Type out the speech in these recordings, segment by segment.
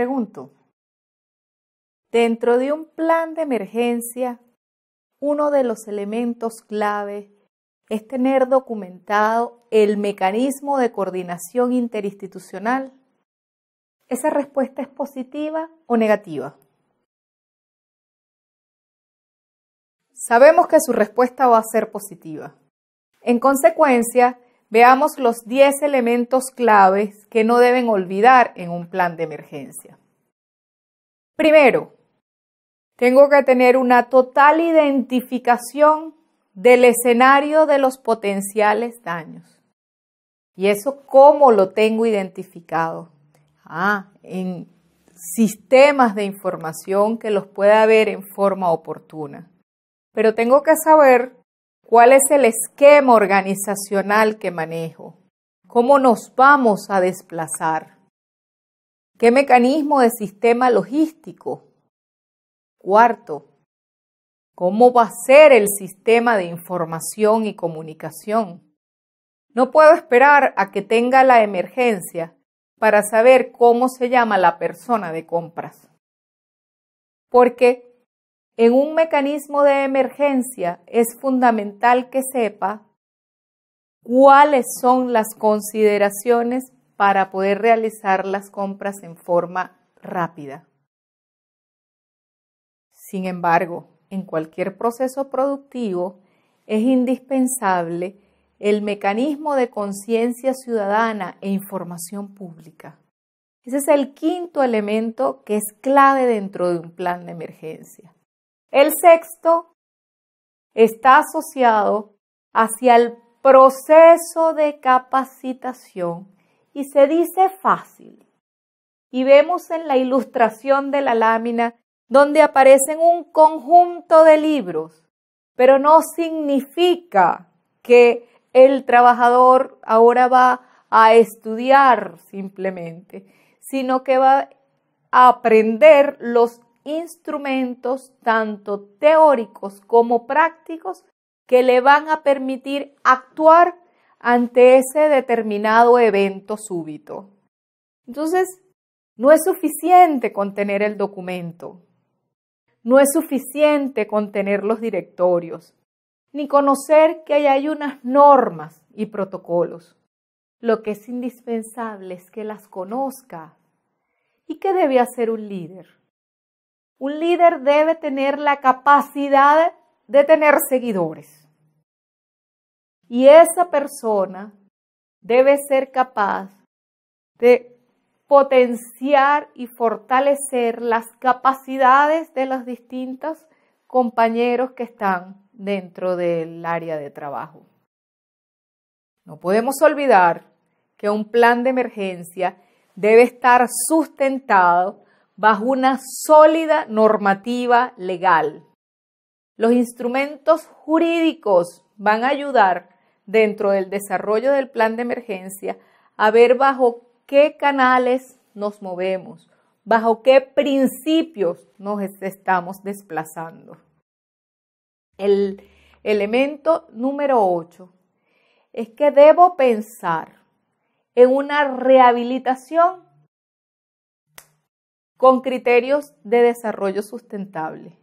pregunto, dentro de un plan de emergencia, uno de los elementos clave es tener documentado el mecanismo de coordinación interinstitucional. ¿Esa respuesta es positiva o negativa? Sabemos que su respuesta va a ser positiva. En consecuencia, Veamos los 10 elementos claves que no deben olvidar en un plan de emergencia. Primero, tengo que tener una total identificación del escenario de los potenciales daños. ¿Y eso cómo lo tengo identificado? Ah, en sistemas de información que los pueda ver en forma oportuna. Pero tengo que saber ¿Cuál es el esquema organizacional que manejo? ¿Cómo nos vamos a desplazar? ¿Qué mecanismo de sistema logístico? Cuarto, ¿cómo va a ser el sistema de información y comunicación? No puedo esperar a que tenga la emergencia para saber cómo se llama la persona de compras. Porque en un mecanismo de emergencia es fundamental que sepa cuáles son las consideraciones para poder realizar las compras en forma rápida. Sin embargo, en cualquier proceso productivo es indispensable el mecanismo de conciencia ciudadana e información pública. Ese es el quinto elemento que es clave dentro de un plan de emergencia. El sexto está asociado hacia el proceso de capacitación y se dice fácil. Y vemos en la ilustración de la lámina donde aparecen un conjunto de libros, pero no significa que el trabajador ahora va a estudiar simplemente, sino que va a aprender los instrumentos tanto teóricos como prácticos que le van a permitir actuar ante ese determinado evento súbito. Entonces, no es suficiente contener el documento, no es suficiente contener los directorios, ni conocer que hay unas normas y protocolos. Lo que es indispensable es que las conozca. ¿Y qué debe hacer un líder? Un líder debe tener la capacidad de tener seguidores. Y esa persona debe ser capaz de potenciar y fortalecer las capacidades de los distintos compañeros que están dentro del área de trabajo. No podemos olvidar que un plan de emergencia debe estar sustentado bajo una sólida normativa legal. Los instrumentos jurídicos van a ayudar dentro del desarrollo del plan de emergencia a ver bajo qué canales nos movemos, bajo qué principios nos estamos desplazando. El elemento número 8 es que debo pensar en una rehabilitación con criterios de desarrollo sustentable.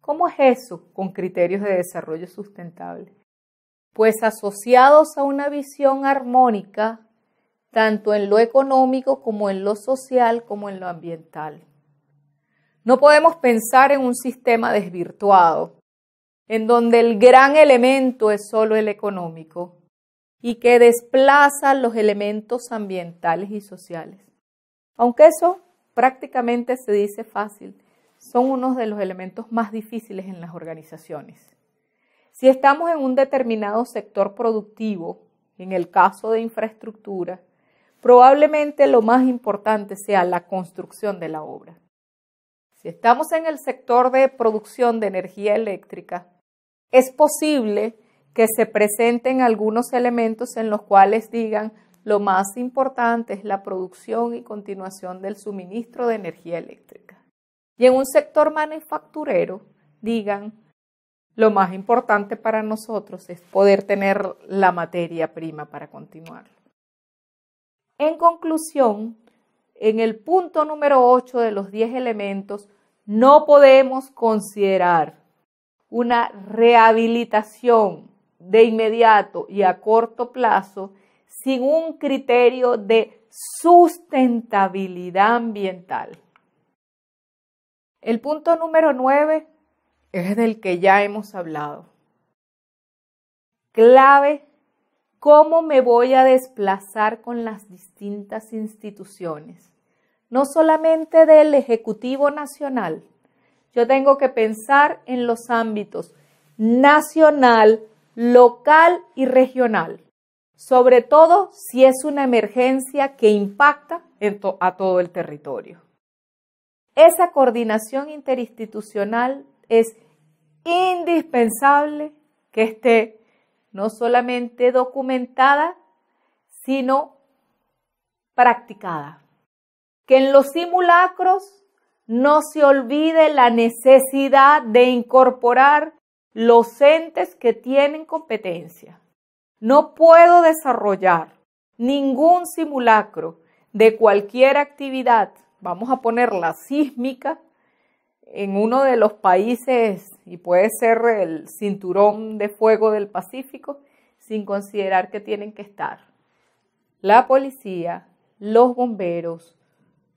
¿Cómo es eso con criterios de desarrollo sustentable? Pues asociados a una visión armónica, tanto en lo económico como en lo social como en lo ambiental. No podemos pensar en un sistema desvirtuado, en donde el gran elemento es solo el económico y que desplaza los elementos ambientales y sociales. Aunque eso prácticamente se dice fácil, son unos de los elementos más difíciles en las organizaciones. Si estamos en un determinado sector productivo, en el caso de infraestructura, probablemente lo más importante sea la construcción de la obra. Si estamos en el sector de producción de energía eléctrica, es posible que se presenten algunos elementos en los cuales digan, lo más importante es la producción y continuación del suministro de energía eléctrica. Y en un sector manufacturero, digan, lo más importante para nosotros es poder tener la materia prima para continuar. En conclusión, en el punto número 8 de los 10 elementos, no podemos considerar una rehabilitación de inmediato y a corto plazo sin un criterio de sustentabilidad ambiental. El punto número nueve es del que ya hemos hablado. Clave, ¿cómo me voy a desplazar con las distintas instituciones? No solamente del Ejecutivo Nacional. Yo tengo que pensar en los ámbitos nacional, local y regional sobre todo si es una emergencia que impacta a todo el territorio. Esa coordinación interinstitucional es indispensable que esté no solamente documentada, sino practicada. Que en los simulacros no se olvide la necesidad de incorporar los entes que tienen competencia no puedo desarrollar ningún simulacro de cualquier actividad, vamos a poner la sísmica, en uno de los países, y puede ser el cinturón de fuego del Pacífico, sin considerar que tienen que estar la policía, los bomberos,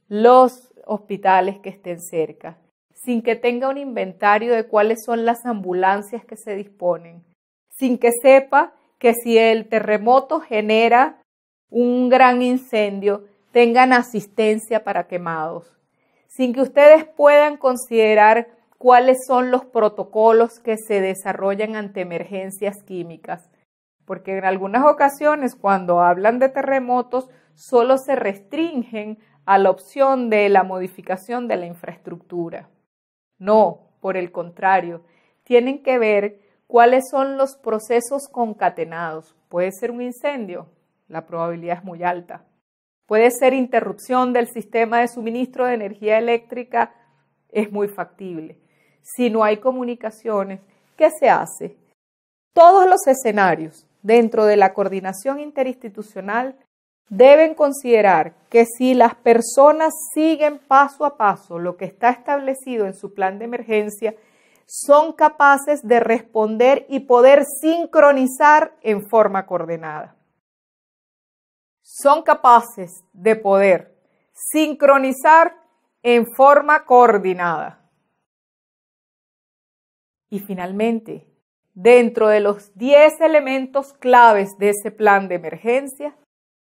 los hospitales que estén cerca, sin que tenga un inventario de cuáles son las ambulancias que se disponen, sin que sepa que si el terremoto genera un gran incendio, tengan asistencia para quemados, sin que ustedes puedan considerar cuáles son los protocolos que se desarrollan ante emergencias químicas, porque en algunas ocasiones cuando hablan de terremotos solo se restringen a la opción de la modificación de la infraestructura. No, por el contrario, tienen que ver ¿Cuáles son los procesos concatenados? Puede ser un incendio, la probabilidad es muy alta. Puede ser interrupción del sistema de suministro de energía eléctrica, es muy factible. Si no hay comunicaciones, ¿qué se hace? Todos los escenarios dentro de la coordinación interinstitucional deben considerar que si las personas siguen paso a paso lo que está establecido en su plan de emergencia, son capaces de responder y poder sincronizar en forma coordinada. Son capaces de poder sincronizar en forma coordinada. Y finalmente, dentro de los 10 elementos claves de ese plan de emergencia,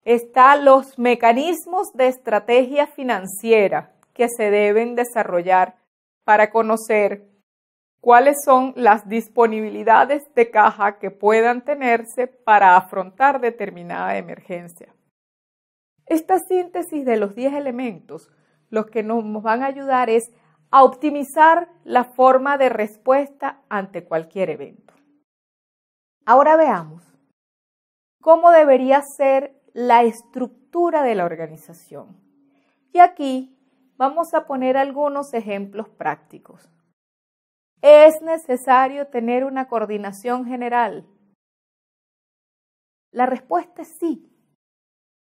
están los mecanismos de estrategia financiera que se deben desarrollar para conocer cuáles son las disponibilidades de caja que puedan tenerse para afrontar determinada emergencia. Esta síntesis de los 10 elementos, los que nos van a ayudar es a optimizar la forma de respuesta ante cualquier evento. Ahora veamos cómo debería ser la estructura de la organización. Y aquí vamos a poner algunos ejemplos prácticos. Es necesario tener una coordinación general. La respuesta es sí.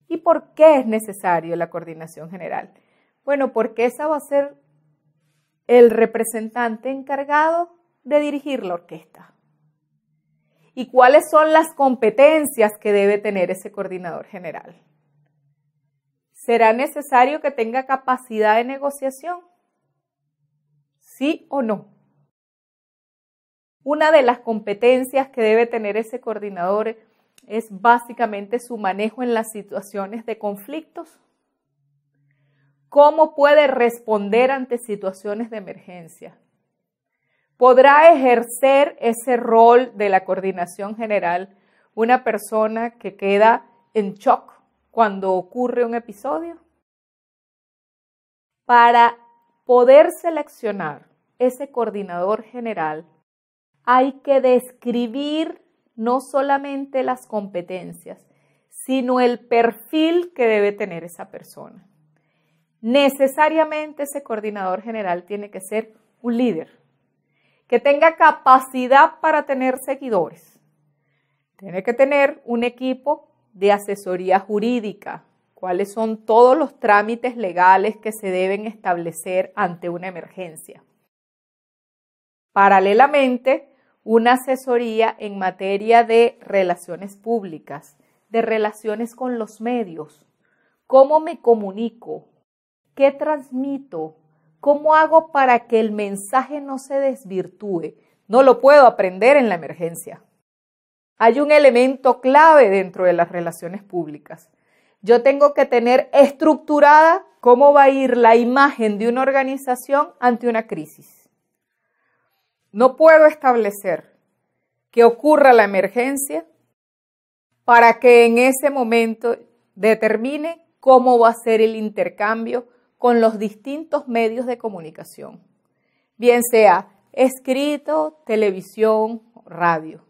¿Y por qué es necesario la coordinación general? Bueno, porque esa va a ser el representante encargado de dirigir la orquesta. ¿Y cuáles son las competencias que debe tener ese coordinador general? ¿Será necesario que tenga capacidad de negociación? ¿Sí o no? Una de las competencias que debe tener ese coordinador es básicamente su manejo en las situaciones de conflictos. ¿Cómo puede responder ante situaciones de emergencia? ¿Podrá ejercer ese rol de la coordinación general una persona que queda en shock cuando ocurre un episodio? Para poder seleccionar ese coordinador general, hay que describir no solamente las competencias, sino el perfil que debe tener esa persona. Necesariamente ese coordinador general tiene que ser un líder, que tenga capacidad para tener seguidores. Tiene que tener un equipo de asesoría jurídica, cuáles son todos los trámites legales que se deben establecer ante una emergencia. Paralelamente, una asesoría en materia de relaciones públicas, de relaciones con los medios, cómo me comunico, qué transmito, cómo hago para que el mensaje no se desvirtúe. No lo puedo aprender en la emergencia. Hay un elemento clave dentro de las relaciones públicas. Yo tengo que tener estructurada cómo va a ir la imagen de una organización ante una crisis. No puedo establecer que ocurra la emergencia para que en ese momento determine cómo va a ser el intercambio con los distintos medios de comunicación, bien sea escrito, televisión, radio,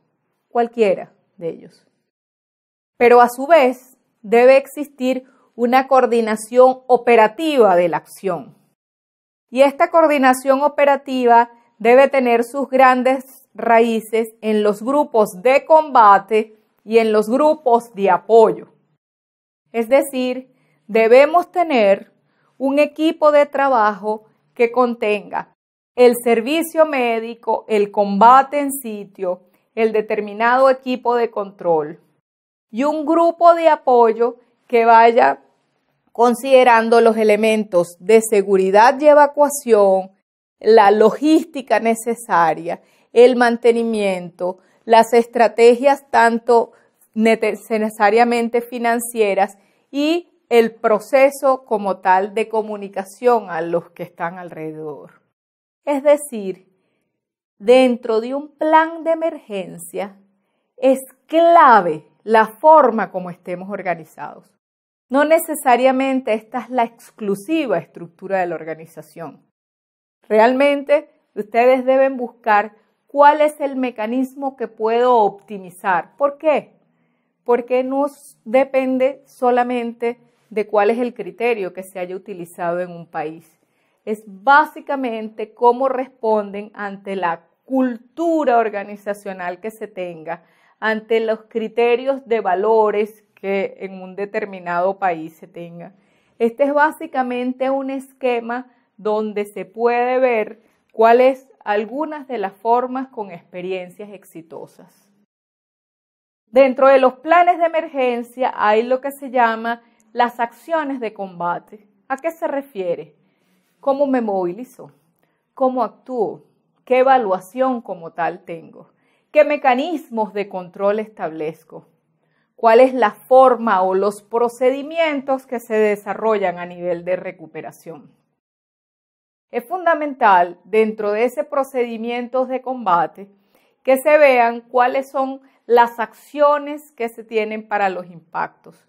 cualquiera de ellos. Pero a su vez debe existir una coordinación operativa de la acción. Y esta coordinación operativa debe tener sus grandes raíces en los grupos de combate y en los grupos de apoyo. Es decir, debemos tener un equipo de trabajo que contenga el servicio médico, el combate en sitio, el determinado equipo de control y un grupo de apoyo que vaya considerando los elementos de seguridad y evacuación, la logística necesaria, el mantenimiento, las estrategias tanto necesariamente financieras y el proceso como tal de comunicación a los que están alrededor. Es decir, dentro de un plan de emergencia es clave la forma como estemos organizados. No necesariamente esta es la exclusiva estructura de la organización. Realmente ustedes deben buscar cuál es el mecanismo que puedo optimizar. ¿Por qué? Porque no depende solamente de cuál es el criterio que se haya utilizado en un país. Es básicamente cómo responden ante la cultura organizacional que se tenga, ante los criterios de valores que en un determinado país se tenga. Este es básicamente un esquema donde se puede ver cuáles algunas de las formas con experiencias exitosas. Dentro de los planes de emergencia hay lo que se llama las acciones de combate. ¿A qué se refiere? ¿Cómo me movilizo? ¿Cómo actúo? ¿Qué evaluación como tal tengo? ¿Qué mecanismos de control establezco? ¿Cuál es la forma o los procedimientos que se desarrollan a nivel de recuperación? Es fundamental dentro de ese procedimiento de combate que se vean cuáles son las acciones que se tienen para los impactos.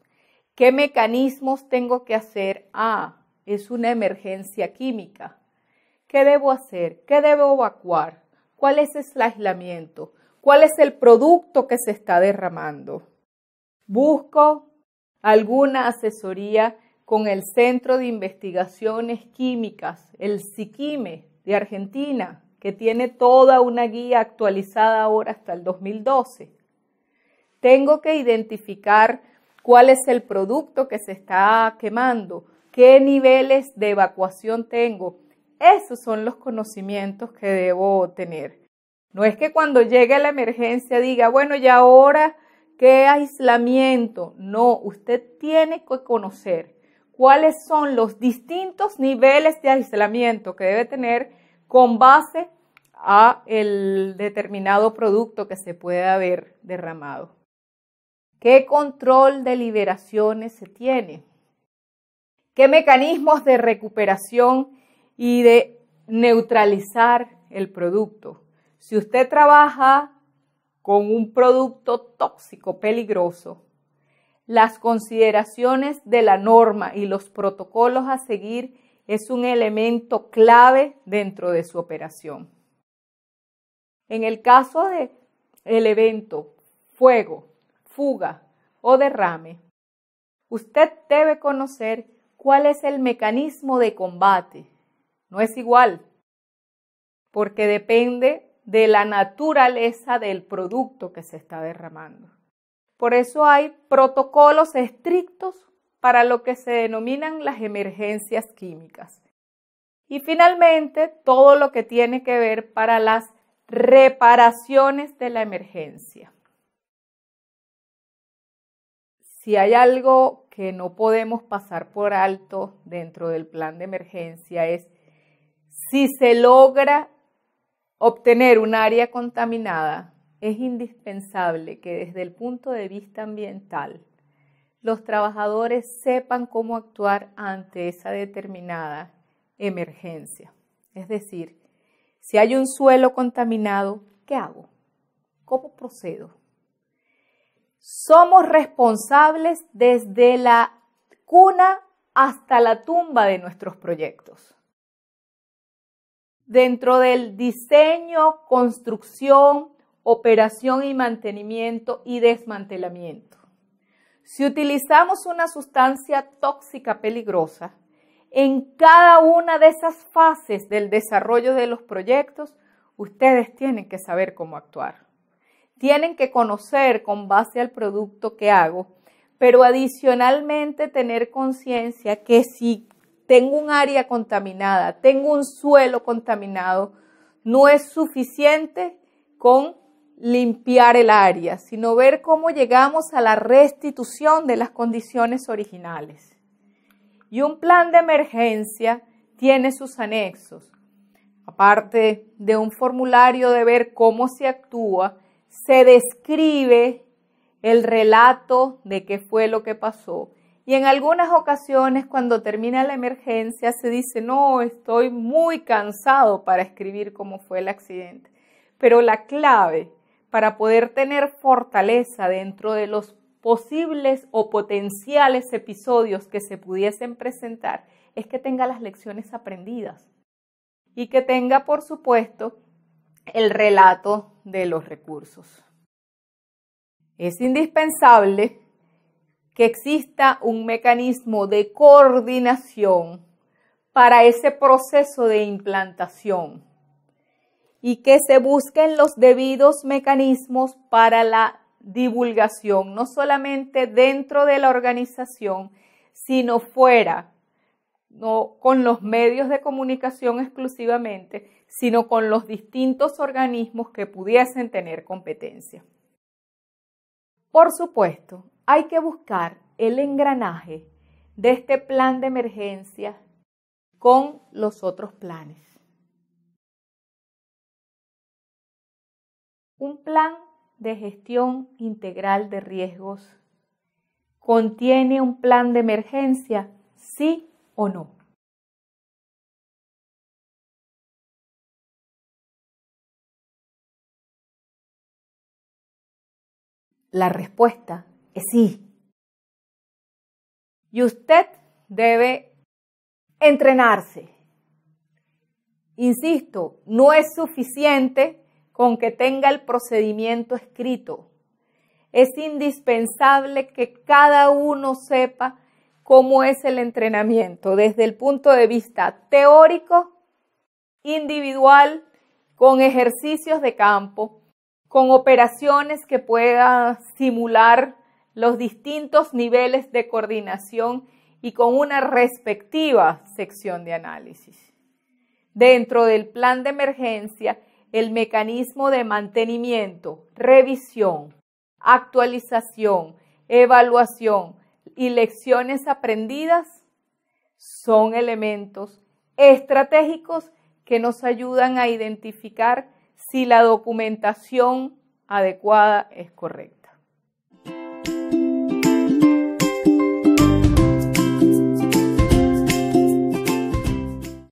¿Qué mecanismos tengo que hacer? Ah, es una emergencia química. ¿Qué debo hacer? ¿Qué debo evacuar? ¿Cuál es el aislamiento? ¿Cuál es el producto que se está derramando? Busco alguna asesoría con el Centro de Investigaciones Químicas, el Ciqime de Argentina, que tiene toda una guía actualizada ahora hasta el 2012. Tengo que identificar cuál es el producto que se está quemando, qué niveles de evacuación tengo. Esos son los conocimientos que debo tener. No es que cuando llegue la emergencia diga, bueno, y ahora qué aislamiento. No, usted tiene que conocer cuáles son los distintos niveles de aislamiento que debe tener con base a el determinado producto que se puede haber derramado. ¿Qué control de liberaciones se tiene? ¿Qué mecanismos de recuperación y de neutralizar el producto? Si usted trabaja con un producto tóxico, peligroso, las consideraciones de la norma y los protocolos a seguir es un elemento clave dentro de su operación. En el caso de el evento fuego, fuga o derrame, usted debe conocer cuál es el mecanismo de combate. No es igual, porque depende de la naturaleza del producto que se está derramando. Por eso hay protocolos estrictos para lo que se denominan las emergencias químicas. Y finalmente, todo lo que tiene que ver para las reparaciones de la emergencia. Si hay algo que no podemos pasar por alto dentro del plan de emergencia es si se logra obtener un área contaminada, es indispensable que desde el punto de vista ambiental los trabajadores sepan cómo actuar ante esa determinada emergencia. Es decir, si hay un suelo contaminado, ¿qué hago? ¿Cómo procedo? Somos responsables desde la cuna hasta la tumba de nuestros proyectos. Dentro del diseño, construcción, operación y mantenimiento y desmantelamiento. Si utilizamos una sustancia tóxica peligrosa, en cada una de esas fases del desarrollo de los proyectos, ustedes tienen que saber cómo actuar. Tienen que conocer con base al producto que hago, pero adicionalmente tener conciencia que si tengo un área contaminada, tengo un suelo contaminado, no es suficiente con limpiar el área, sino ver cómo llegamos a la restitución de las condiciones originales. Y un plan de emergencia tiene sus anexos. Aparte de un formulario de ver cómo se actúa, se describe el relato de qué fue lo que pasó. Y en algunas ocasiones cuando termina la emergencia se dice, no, estoy muy cansado para escribir cómo fue el accidente. Pero la clave para poder tener fortaleza dentro de los posibles o potenciales episodios que se pudiesen presentar es que tenga las lecciones aprendidas y que tenga, por supuesto, el relato de los recursos. Es indispensable que exista un mecanismo de coordinación para ese proceso de implantación y que se busquen los debidos mecanismos para la divulgación, no solamente dentro de la organización, sino fuera, no con los medios de comunicación exclusivamente, sino con los distintos organismos que pudiesen tener competencia. Por supuesto, hay que buscar el engranaje de este plan de emergencia con los otros planes. un plan de gestión integral de riesgos. ¿Contiene un plan de emergencia? Sí o no. La respuesta es sí. Y usted debe entrenarse. Insisto, no es suficiente con que tenga el procedimiento escrito. Es indispensable que cada uno sepa cómo es el entrenamiento desde el punto de vista teórico, individual, con ejercicios de campo, con operaciones que puedan simular los distintos niveles de coordinación y con una respectiva sección de análisis. Dentro del plan de emergencia, el mecanismo de mantenimiento, revisión, actualización, evaluación y lecciones aprendidas son elementos estratégicos que nos ayudan a identificar si la documentación adecuada es correcta.